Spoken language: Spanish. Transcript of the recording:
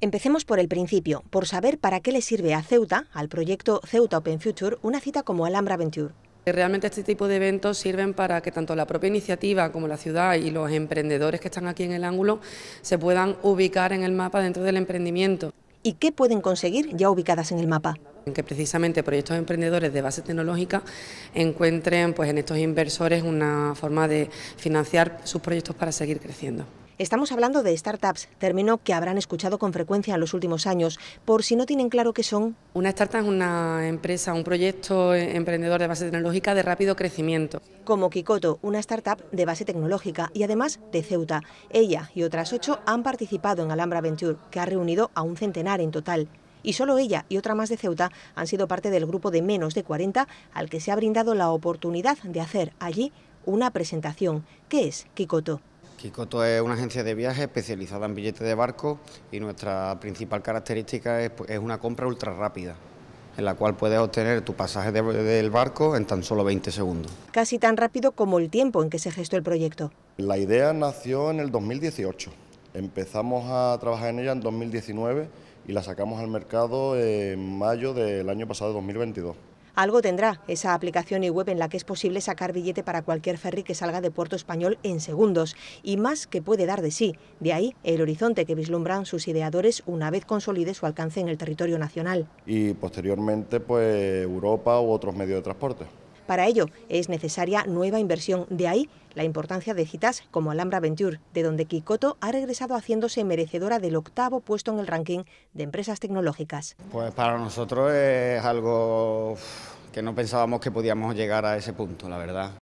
Empecemos por el principio, por saber para qué le sirve a Ceuta, al proyecto Ceuta Open Future, una cita como Alhambra Venture. Realmente este tipo de eventos sirven para que tanto la propia iniciativa como la ciudad y los emprendedores que están aquí en el ángulo se puedan ubicar en el mapa dentro del emprendimiento. ¿Y qué pueden conseguir ya ubicadas en el mapa? que precisamente proyectos emprendedores de base tecnológica encuentren pues, en estos inversores una forma de financiar sus proyectos para seguir creciendo. Estamos hablando de startups, término que habrán escuchado con frecuencia en los últimos años, por si no tienen claro qué son. Una startup es una empresa, un proyecto emprendedor de base tecnológica de rápido crecimiento. Como Kikoto, una startup de base tecnológica y además de Ceuta. Ella y otras ocho han participado en Alhambra Venture, que ha reunido a un centenar en total y solo ella y otra más de Ceuta han sido parte del grupo de menos de 40 al que se ha brindado la oportunidad de hacer allí una presentación. ¿Qué es Kikoto? Kikoto es una agencia de viajes especializada en billetes de barco y nuestra principal característica es, pues, una compra ultra rápida en la cual puedes obtener tu pasaje del barco en tan solo 20 segundos. Casi tan rápido como el tiempo en que se gestó el proyecto. La idea nació en el 2018. Empezamos a trabajar en ella en 2019 y la sacamos al mercado en mayo del año pasado, 2022. Algo tendrá esa aplicación y web en la que es posible sacar billete para cualquier ferry que salga de Puerto Español en segundos y más que puede dar de sí. De ahí el horizonte que vislumbran sus ideadores una vez consolide su alcance en el territorio nacional. Y posteriormente pues Europa u otros medios de transporte. Para ello es necesaria nueva inversión, de ahí la importancia de citas como Alhambra Venture, de donde Kikoto ha regresado haciéndose merecedora del octavo puesto en el ranking de empresas tecnológicas. Pues para nosotros es algo que no pensábamos que podíamos llegar a ese punto, la verdad.